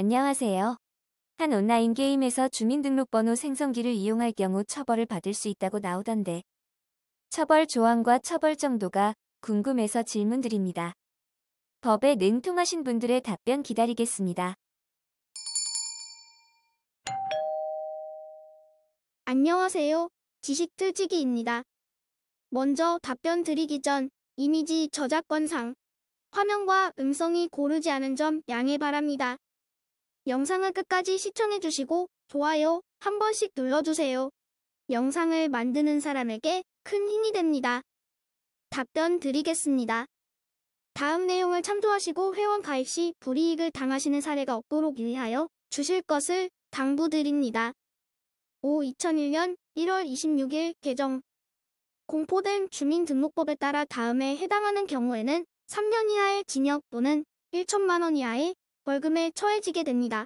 안녕하세요. 한 온라인 게임에서 주민등록번호 생성기를 이용할 경우 처벌을 받을 수 있다고 나오던데 처벌 조항과 처벌 정도가 궁금해서 질문드립니다. 법에 능통하신 분들의 답변 기다리겠습니다. 안녕하세요. 지식틀지기입니다. 먼저 답변 드리기 전 이미지 저작권상 화면과 음성이 고르지 않은 점 양해 바랍니다. 영상을 끝까지 시청해주시고 좋아요 한 번씩 눌러주세요. 영상을 만드는 사람에게 큰 힘이 됩니다. 답변 드리겠습니다. 다음 내용을 참조하시고 회원 가입 시 불이익을 당하시는 사례가 없도록 유의하여 주실 것을 당부드립니다. 5. 2001년 1월 26일 개정 공포된 주민등록법에 따라 다음에 해당하는 경우에는 3년 이하의 징역 또는 1천만 원 이하의 벌금에 처해지게 됩니다.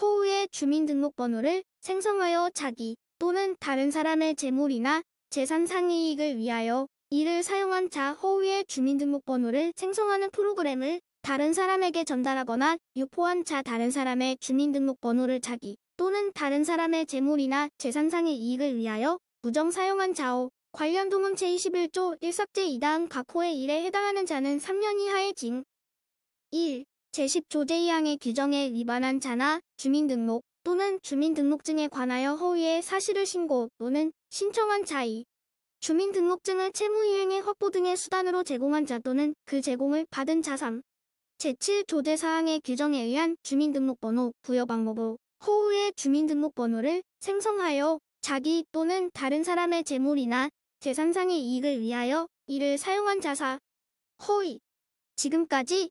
허우의 주민등록번호를 생성하여 자기 또는 다른 사람의 재물이나 재산 상이익을 위하여 이를 사용한 자 허위의 주민등록번호를 생성하는 프로그램을 다른 사람에게 전달하거나 유포한 자 다른 사람의 주민등록번호를 자기 또는 다른 사람의 재물이나 재산상의 이익을 위하여 무정 사용한 자오 관련 동음 제21조 1삭제 2당 각호의 1에 해당하는 자는 3년 이하의 징 1. 제10조 제2항의 규정에 위반한 자나 주민등록 또는 주민등록증에 관하여 허위의 사실을 신고 또는 신청한 자이 주민등록증을 채무이행의 확보 등의 수단으로 제공한 자 또는 그 제공을 받은 자삼 제7조 제4항의 규정에 의한 주민등록번호 부여 방법으허위의 주민등록번호를 생성하여 자기 또는 다른 사람의 재물이나 재산상의 이익을 위하여 이를 사용한 자사 허위 지금까지